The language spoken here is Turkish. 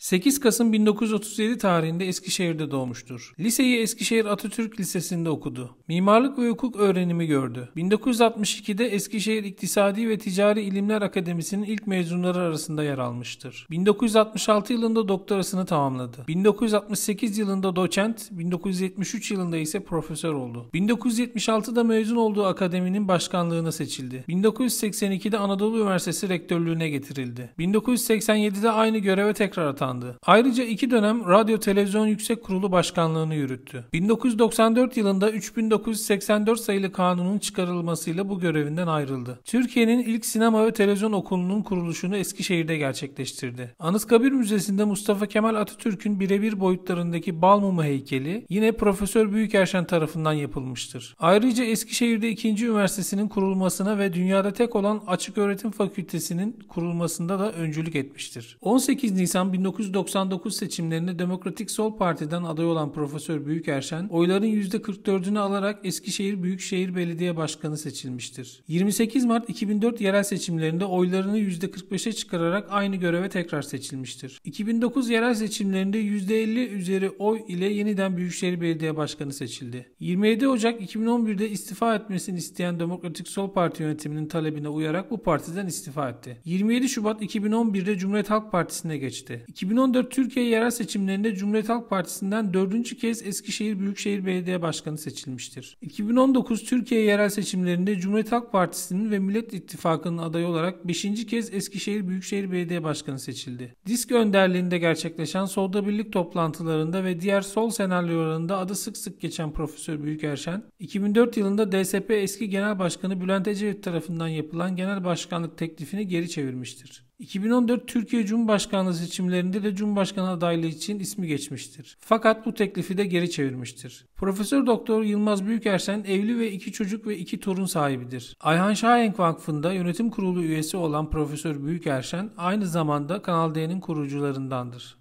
8 Kasım 1937 tarihinde Eskişehir'de doğmuştur. Liseyi Eskişehir Atatürk Lisesi'nde okudu. Mimarlık ve hukuk öğrenimi gördü. 1962'de Eskişehir İktisadi ve Ticari İlimler Akademisi'nin ilk mezunları arasında yer almıştır. 1966 yılında doktorasını tamamladı. 1968 yılında doçent, 1973 yılında ise profesör oldu. 1976'da mezun olduğu akademinin başkanlığına seçildi. 1982'de Anadolu Üniversitesi rektörlüğüne getirildi. 1987'de aynı göreve tekrar atandı atandı. Ayrıca iki dönem Radyo Televizyon Yüksek Kurulu Başkanlığını yürüttü. 1994 yılında 3984 sayılı kanunun çıkarılmasıyla bu görevinden ayrıldı. Türkiye'nin ilk sinema ve televizyon okulunun kuruluşunu Eskişehir'de gerçekleştirdi. Anıskabir Müzesi'nde Mustafa Kemal Atatürk'ün birebir boyutlarındaki Balmumu heykeli yine Profesör Büyükerşen tarafından yapılmıştır. Ayrıca Eskişehir'de 2. Üniversitesi'nin kurulmasına ve dünyada tek olan Açık Öğretim Fakültesi'nin kurulmasında da öncülük etmiştir. 18 Nisan 19 1999 seçimlerinde Demokratik Sol Parti'den aday olan Profesör Büyükerşen, oyların %44'ünü alarak Eskişehir Büyükşehir Belediye Başkanı seçilmiştir. 28 Mart 2004 yerel seçimlerinde oylarını %45'e çıkararak aynı göreve tekrar seçilmiştir. 2009 yerel seçimlerinde %50 üzeri oy ile yeniden Büyükşehir Belediye Başkanı seçildi. 27 Ocak 2011'de istifa etmesini isteyen Demokratik Sol Parti yönetiminin talebine uyarak bu partiden istifa etti. 27 Şubat 2011'de Cumhuriyet Halk Partisi'ne geçti. 2000 2014 Türkiye yerel seçimlerinde Cumhuriyet Halk Partisi'nden dördüncü kez Eskişehir Büyükşehir Belediye Başkanı seçilmiştir. 2019 Türkiye yerel seçimlerinde Cumhuriyet Halk Partisi'nin ve Millet İttifakı'nın adayı olarak beşinci kez Eskişehir Büyükşehir Belediye Başkanı seçildi. Disk önderliğinde gerçekleşen solda birlik toplantılarında ve diğer sol senaryolarında adı sık sık geçen Profesör Büyükerşen, 2004 yılında DSP eski Genel Başkanı Bülent Ecevit tarafından yapılan genel başkanlık teklifini geri çevirmiştir. 2014 Türkiye Cumhurbaşkanlığı seçimlerinde de Cumhurbaşkanı adaylığı için ismi geçmiştir. Fakat bu teklifi de geri çevirmiştir. Profesör Doktor Yılmaz Büyükersen, evli ve iki çocuk ve iki torun sahibidir. Ayhan Şahenk Vakfı'nda yönetim kurulu üyesi olan Profesör Büyükersen aynı zamanda Kanal D'nin kurucularındandır.